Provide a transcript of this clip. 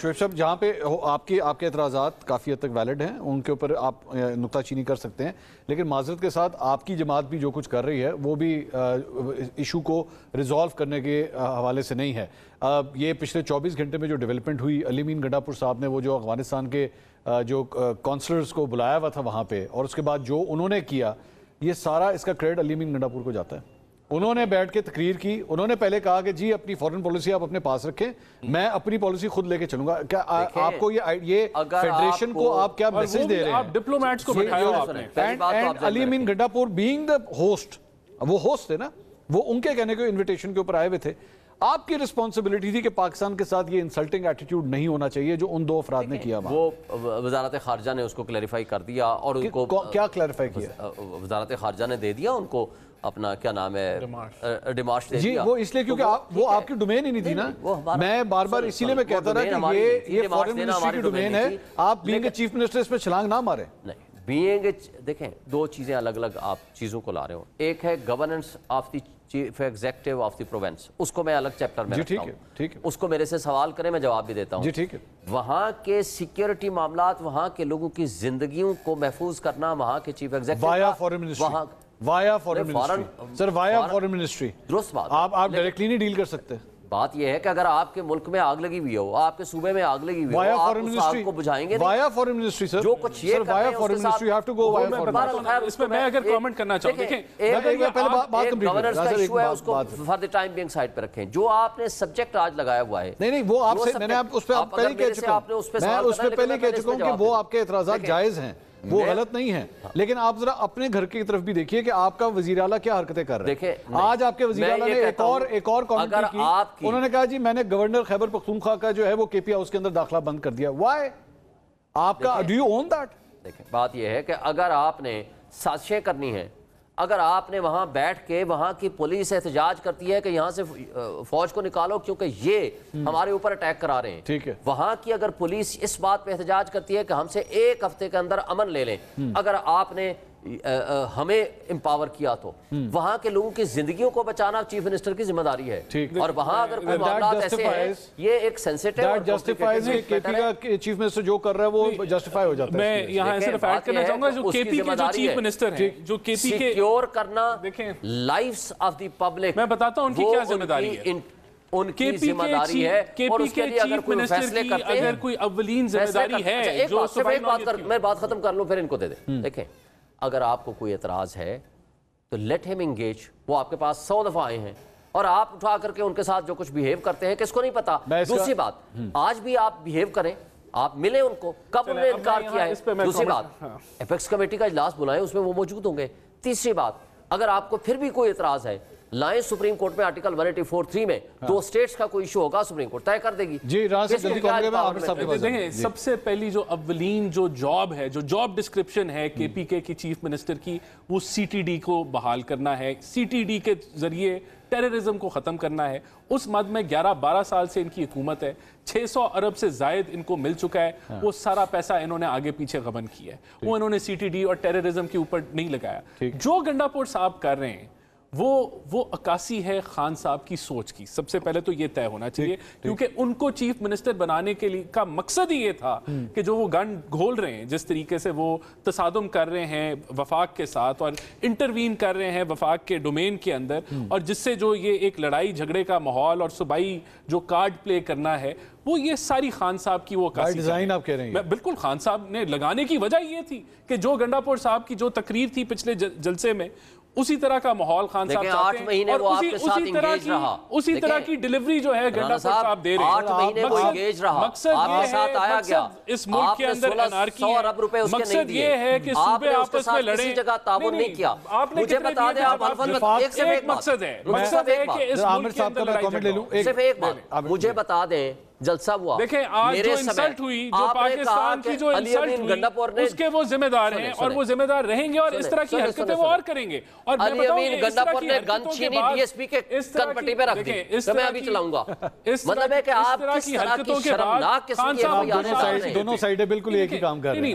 शुभ शब जहाँ पे आपके आपके एतराज़ा काफ़ी हद तक वैलिड हैं उनके ऊपर आप नुकताचीनी कर सकते हैं लेकिन माजरत के साथ आपकी जमात भी जो कुछ कर रही है वो भी इशू को रिजॉल्व करने के हवाले से नहीं है अब ये पिछले 24 घंटे में जो डेवलपमेंट हुई अलीमीन गंडापुर साहब ने वो जो अफगानिस्तान के जो कौंसलर्स को बुलाया हुआ था वहाँ पर और उसके बाद जो उन्होंने किया ये सारा इसका क्रेडिट अलीमीन गंडापुर को जाता है उन्होंने बैठ के तकरीर की उन्होंने पहले कहा कि जी अपनी फॉरेन पॉलिसी आप अपने पास रखें मैं अपनी पॉलिसी खुद लेके चलूंगा क्या आ, आपको ये ये फेडरेशन को आप क्या मैसेज दे रहे हैं डिप्लोमेट्स को and Gandapur being the host वो होस्ट थे ना वो उनके कहने के इन्विटेशन के ऊपर आए हुए थे आपकी रिस्पॉन्सिबिलिटी थी कि पाकिस्तान के साथ ये इंसल्टिंग एटीट्यूड नहीं होना चाहिए जो उन दो अफराद ने किया वो वजारत खारजा ने उसको क्लैरिफाई कर दिया और उनको क्या क्लैरिफाई किया वजारत खारजा ने दे दिया उनको अपना क्या नाम है डिमार्श दे जी दिया वो इसलिए क्योंकि तो आप वो आपकी डोमेन ही नहीं थी ना मैं बार बार इसीलिए मैं कहता था कि ये ये फॉरेन मिनिस्ट्री की डोमेन है आप बीइंग चीफ मिनिस्टर इस पर छलांग ना मारे नहीं बीइंग देखें दो चीज़ें अलग अलग आप चीज़ों को ला रहे हो एक है governance of the chief executive of the province उसको मैं अलग चैप्टर में ठीक है ठीक है उसको मेरे से सवाल करें मैं जवाब भी देता हूँ ठीक है वहाँ के सिक्योरिटी मामला वहाँ के लोगों की जिंदगियों को महफूज करना वहाँ के चीफ एग्जेक्टिव वहाँ via foreign ministry sir via foreign ministry दुरुस्त बात आप आप डायरेक्टली नहीं डील कर सकते बात यह है कि अगर आपके मुल्क में आग लगी हुई हो आपके सूबे में आग लगी हुई हो आप उस आग को बुझाएंगे वाया फॉरेन मिनिस्ट्री सर जो कुछ ये via foreign ministry have to go via foreign मैं अगर कमेंट करना चाहूं पहले बात कंप्लीट उसको for the time being side पे रखें जो आपने सब्जेक्ट आज लगाया हुआ है नहीं नहीं वो आपसे मैंने आप उस पे पहले कह चुका हूं मैं उस पे पहले कह चुका हूं कि वो आपके एतराजात जायज हैं वो गलत नहीं है लेकिन आप जरा अपने घर की तरफ भी देखिए कि आपका वजीर अला क्या हरकतें कर रहे हैं आज आपके वजीर ने एक और एक और कॉमेंट की उन्होंने कहा जी मैंने गवर्नर खैबर पख्तूनखा का जो है वो केपी हाउस के अंदर दाखिला बंद कर दिया वाई आपका डू यू ओन दैट देखें बात यह है कि अगर आपने साजिशें करनी है अगर आपने वहाँ बैठ के वहाँ की पुलिस एहतजाज करती है कि यहाँ से फौज को निकालो क्योंकि ये हम्म। हमारे ऊपर अटैक करा रहे हैं ठीक है वहाँ की अगर पुलिस इस बात पर एहतजाज करती है कि हमसे एक हफ्ते के अंदर अमन ले लें हम्म। अगर आपने हमें एम्पावर किया तो हम्म। वहां के लोगों की जिंदगी को बचाना चीफ मिनिस्टर की जिम्मेदारी है और वहां अगर कोई ऐसे हैं ये एक सेंसिटिव चीफ मिनिस्टर जो कर रहा है वो जस्टिफाई हो जाता है मैं यहाँ ऐसे ऐड करना चाहूंगा जो केपी के जो चीफ मिनिस्टर हैं जो केपी के सिक्योर करना देखें लाइफ्स ऑफ द पब्लिक मैं बताता हूँ उनकी क्या जिम्मेदारी है उनकी जिम्मेदारी है और उसके लिए अगर कोई फैसले करते हैं अगर कोई अवलीन जिम्मेदारी है अच्छा, जो सुबह बात कर मैं बात खत्म कर लूं फिर इनको दे दे हम्म। देखें अगर आपको कोई एतराज़ है तो लेट हिम इंगेज वो आपके पास सौ दफ़ा आए हैं और आप उठा करके उनके साथ जो कुछ बिहेव करते हैं किसको नहीं पता दूसरी बात हम्म। आज भी आप बिहेव करें आप मिले उनको कब उन्होंने इनकार किया है दूसरी बात एपेक्स हाँ। कमेटी का इजलास बुलाएं उसमें वो मौजूद होंगे तीसरी बात अगर आपको फिर भी कोई एतराज है लाएं सुप्रीम कोर्ट में article one eighty four three में हाँ। दो स्टेट्स का कोई इशू होगा सुप्रीम कोर्ट तय कर देगी जी देखिए सबसे पहली जो अवलीन जो जॉब है जो जॉब डिस्क्रिप्शन है हम्म। केपीके की चीफ मिनिस्टर की वो सीटीडी को बहाल करना है सीटीडी के जरिए टेररिज्म को ख़त्म करना है उस मद में 11-12 साल से इनकी हुकूमत है 600 अरब से जायद इनको मिल चुका है हाँ। वो सारा पैसा इन्होंने आगे पीछे गबन किया है वो इन्होंने सीटीडी और टेररिज्म के ऊपर नहीं लगाया जो गंडापुर साहब कर रहे हैं वो वो अक्कासी है खान साहब की सोच की सबसे पहले तो ये तय होना चाहिए क्योंकि उनको चीफ मिनिस्टर बनाने के लिए का मकसद ही ये था हम्म। कि जो वो गन घोल रहे हैं जिस तरीके से वो तसादम कर रहे हैं वफाक के साथ और इंटरवीन कर रहे हैं वफाक के डोमेन के अंदर हम्म। और जिससे जो ये एक लड़ाई झगड़े का माहौल और सूबाई जो कार्ड प्ले करना है वो ये सारी खान साहब की वो डिजाइन आप कह रहे हैं बिल्कुल खान साहब ने लगाने की वजह ये थी कि जो गंडापुर साहब की जो तकरीर थी पिछले जलसे में उसी तरह का माहौल खान साहब आठ महीने और वो उसी, आपके साथ इंगेज रहा उसी तरह की डिलीवरी जो है गंडा साहब आप दे रहे हैं आठ महीने वो इंगेज रहा मकसद आपके साथ आया गया इस मुल्क के अंदर अनारकी अरब रुपए उसके नहीं दिए मकसद ये है कि सूबे आपस में लड़े किसी जगह ताबुन नहीं किया आपने मुझे बता दे आप एक से एक मकसद है मकसद है कि इस मुल्क के अंदर लड़ाई सिर्फ एक बात मुझे बता दें जलसा हुआ देखें आज जो इंसल्ट हुई जो पाकिस्तान की जो इंसल्ट हुई उसके वो जिम्मेदार हैं और वो जिम्मेदार रहेंगे और इस तरह की हरकतें वो और करेंगे और गंडापुर ने गन छीनी डीएसपी के कनपट्टी पे रख तो मैं अभी चलाऊंगा मतलब है की हरकतों के बाद दोनों साइडें बिल्कुल एक ही काम कर रही